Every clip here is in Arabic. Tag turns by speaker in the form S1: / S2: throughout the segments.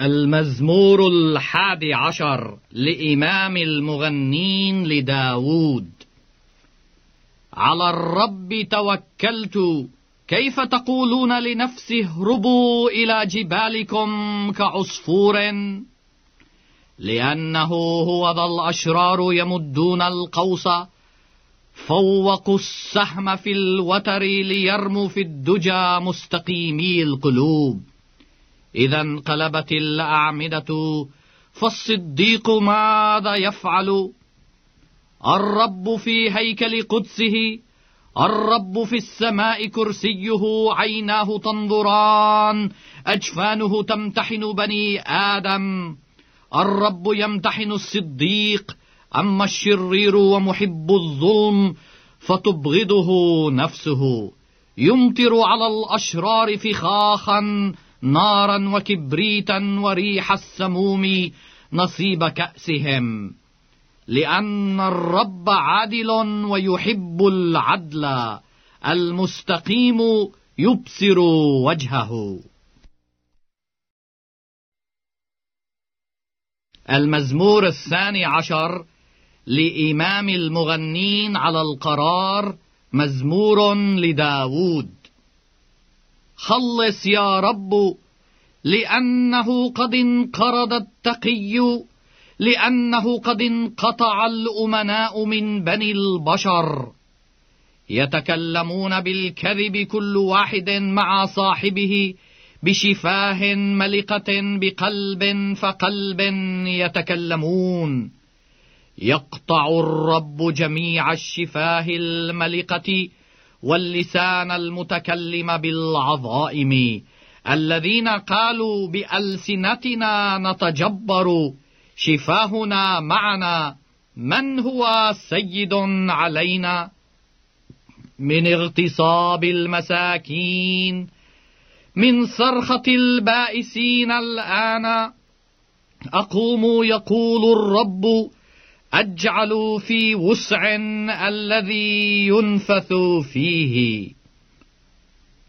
S1: المزمور الحادي عشر لإمام المغنين لداوود على الرب توكلت كيف تقولون لنفسي اهربوا إلى جبالكم كعصفور لأنه هو ذا الأشرار يمدون القوس فوقوا السهم في الوتر ليرموا في الدجى مستقيمي القلوب إذا انقلبت الأعمدة فالصديق ماذا يفعل الرب في هيكل قدسه الرب في السماء كرسيه عيناه تنظران أجفانه تمتحن بني آدم الرب يمتحن الصديق أما الشرير ومحب الظلم فتبغضه نفسه يمطر على الأشرار فخاخا نارا وكبريتا وريح السموم نصيب كأسهم لأن الرب عادل ويحب العدل المستقيم يبصر وجهه المزمور الثاني عشر لإمام المغنين على القرار مزمور لداوود خلص يا رب لأنه قد انقرض التقي لأنه قد انقطع الأمناء من بني البشر يتكلمون بالكذب كل واحد مع صاحبه بشفاه ملقة بقلب فقلب يتكلمون يقطع الرب جميع الشفاه الملقة واللسان المتكلم بالعظائم الذين قالوا بألسنتنا نتجبر شفاهنا معنا من هو سيد علينا من اغتصاب المساكين من صرخة البائسين الآن اقوم يقول الرب أجعل في وسع الذي ينفث فيه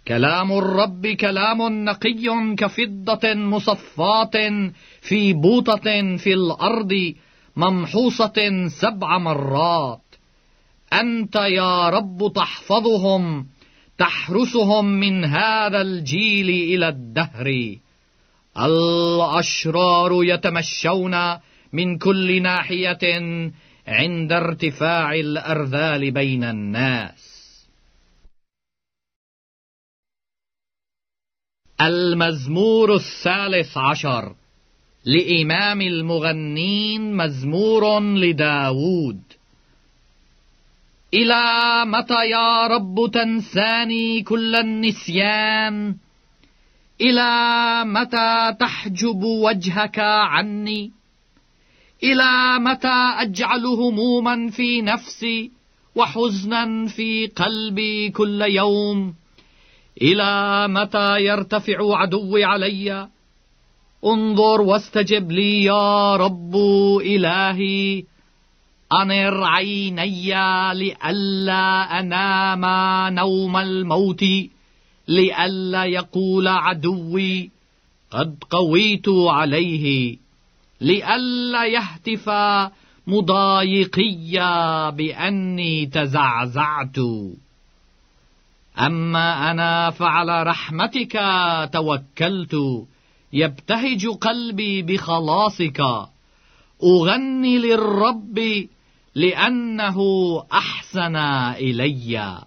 S1: كلام الرب كلام نقي كفضة مصفاة في بوطة في الأرض ممحوصة سبع مرات أنت يا رب تحفظهم تحرسهم من هذا الجيل إلى الدهر الأشرار يتمشون من كل ناحية عند ارتفاع الأرذال بين الناس المزمور الثالث عشر لإمام المغنين مزمور لداود إلى متى يا رب تنساني كل النسيان إلى متى تحجب وجهك عني إلى متى أجعل هموما في نفسي وحزنا في قلبي كل يوم إلى متى يرتفع عدوي علي انظر واستجب لي يا رب إلهي أنر عيني لئلا أنام نوم الموت لئلا يقول عدوي قد قويت عليه لئلا يهتف مضايقيا بأني تزعزعت أما أنا فعلى رحمتك توكلت يبتهج قلبي بخلاصك أغني للرب لأنه أحسن إلي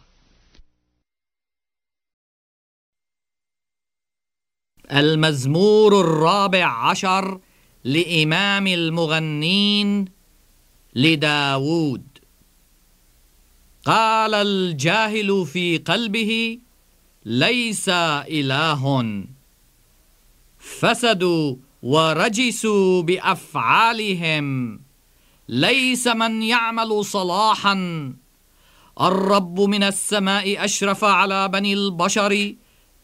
S1: المزمور الرابع عشر لإمام المغنين لداوود قال الجاهل في قلبه ليس إله فسدوا ورجسوا بأفعالهم ليس من يعمل صلاحا الرب من السماء أشرف على بني البشر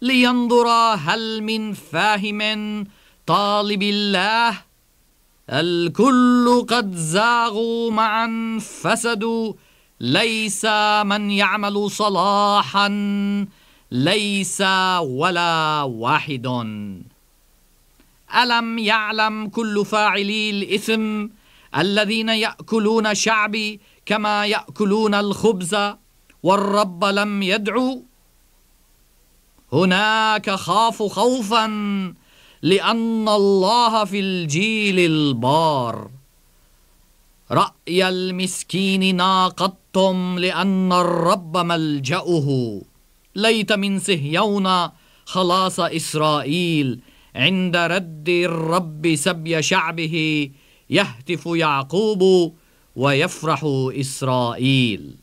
S1: لينظر هل من فاهم طالب الله الكل قد زاغوا معا فسدوا ليس من يعمل صلاحا ليس ولا واحد ألم يعلم كل فاعلي الإثم الذين يأكلون شعبي كما يأكلون الخبز والرب لم يدعو هناك خاف خوفاً لأن الله في الجيل البار رأي المسكين ناقضتم لأن الرب ملجأه ليت من سهيون خلاص إسرائيل عند رد الرب سبي شعبه يهتف يعقوب ويفرح إسرائيل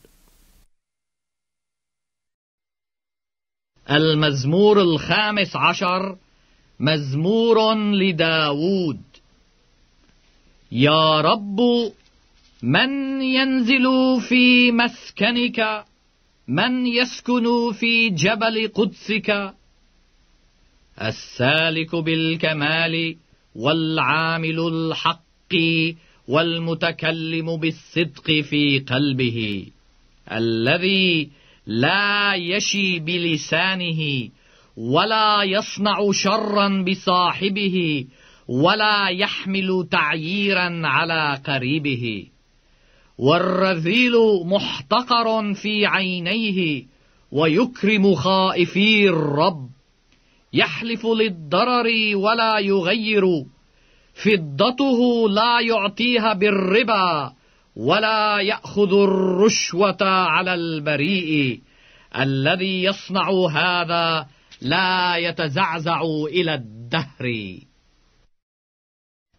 S1: المزمور الخامس عشر مزمور لداود يا رب من ينزل في مسكنك من يسكن في جبل قدسك السالك بالكمال والعامل الحق والمتكلم بالصدق في قلبه الذي لا يشي بلسانه ولا يصنع شرا بصاحبه ولا يحمل تعييرا على قريبه والرذيل محتقر في عينيه ويكرم خائفي الرب يحلف للضرر ولا يغير فضته لا يعطيها بالربا ولا ياخذ الرشوه على البريء الذي يصنع هذا لا يتزعزع إلى الدهر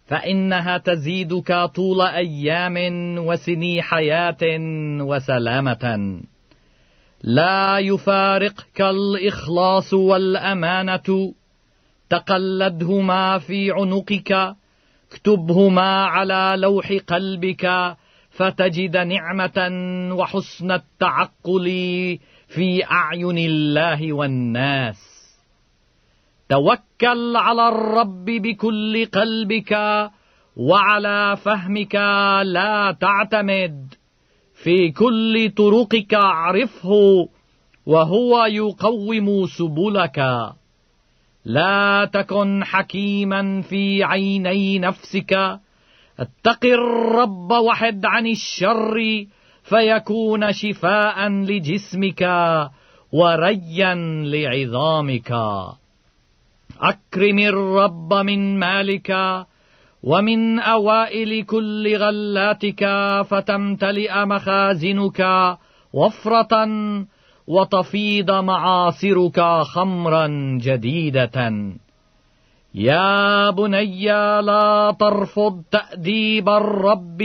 S1: فإنها تزيدك طول أيام وسني حياة وسلامة لا يفارقك الإخلاص والأمانة تقلدهما في عنقك اكتبهما على لوح قلبك فتجد نعمة وحسن التعقل في أعين الله والناس توكل على الرب بكل قلبك وعلى فهمك لا تعتمد في كل طرقك اعرفه وهو يقوم سبلك لا تكن حكيما في عيني نفسك اتق الرب وحد عن الشر فيكون شفاء لجسمك وريا لعظامك أكرم الرب من مالك ومن أوائل كل غلاتك فتمتلئ مخازنك وفرة وتفيض معاصرك خمرا جديدة يا بني لا ترفض تأديب الرب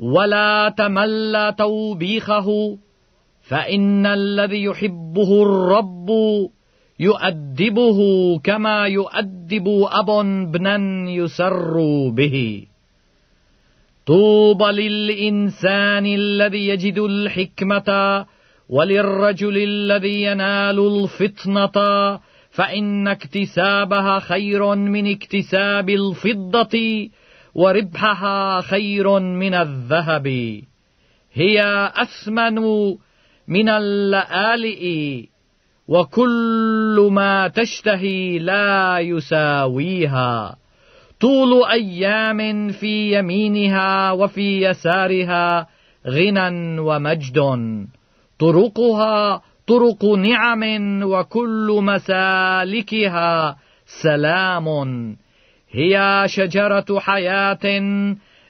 S1: ولا تمل توبيخه فإن الذي يحبه الرب يؤدبه كما يؤدب أب ابنا يسر به طوبى للإنسان الذي يجد الحكمة وللرجل الذي ينال الفطنة فإن اكتسابها خير من اكتساب الفضة وربحها خير من الذهب هي أثمن من اللآلئ وكل ما تشتهي لا يساويها طول ايام في يمينها وفي يسارها غنى ومجد طرقها طرق نعم وكل مسالكها سلام هي شجره حياه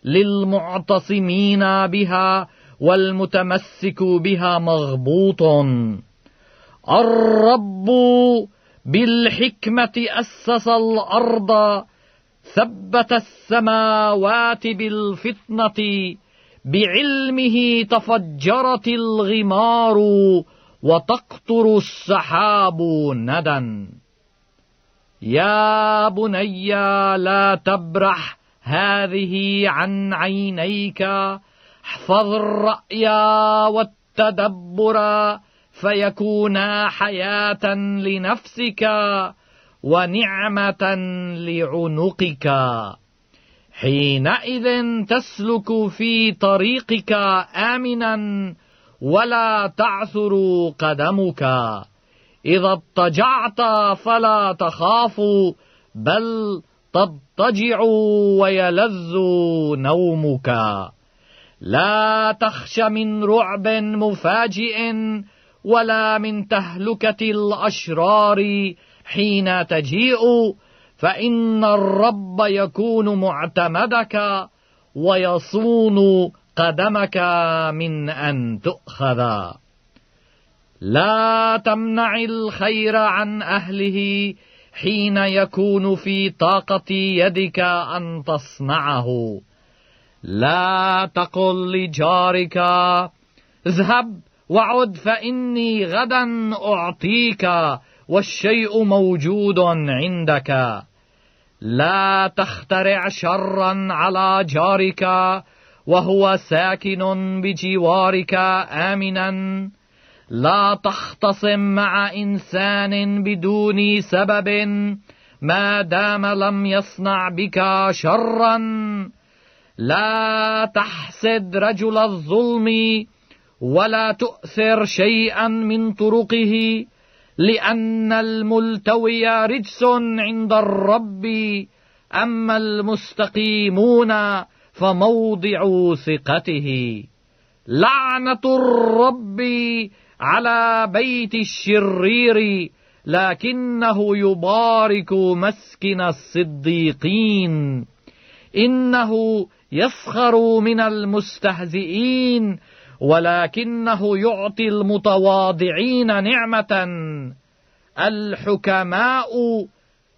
S1: للمعتصمين بها والمتمسك بها مغبوط الرب بالحكمة أسس الأرض ثبت السماوات بالفطنة بعلمه تفجرت الغمار وتقطر السحاب ندا يا بني لا تبرح هذه عن عينيك احفظ الرأي والتدبر فيكونا حياة لنفسك ونعمة لعنقك حينئذ تسلك في طريقك آمنا ولا تعثر قدمك إذا اضطجعت فلا تخاف بل تضطجع ويلذ نومك لا تخش من رعب مفاجئ ولا من تهلكة الأشرار حين تجيء فإن الرب يكون معتمدك ويصون قدمك من أن تؤخذ لا تمنع الخير عن أهله حين يكون في طاقة يدك أن تصنعه لا تقل لجارك اذهب وعد فإني غدا أعطيك والشيء موجود عندك لا تخترع شرا على جارك وهو ساكن بجوارك آمنا لا تختصم مع إنسان بدون سبب ما دام لم يصنع بك شرا لا تحسد رجل الظلم ولا تؤثر شيئا من طرقه لأن الملتوي رجس عند الرب أما المستقيمون فموضع ثقته لعنة الرب على بيت الشرير لكنه يبارك مسكن الصديقين إنه يسخر من المستهزئين ولكنه يعطي المتواضعين نعمة الحكماء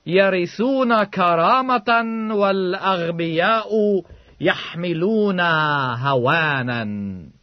S1: يرثون كرامة والأغبياء يحملون هوانا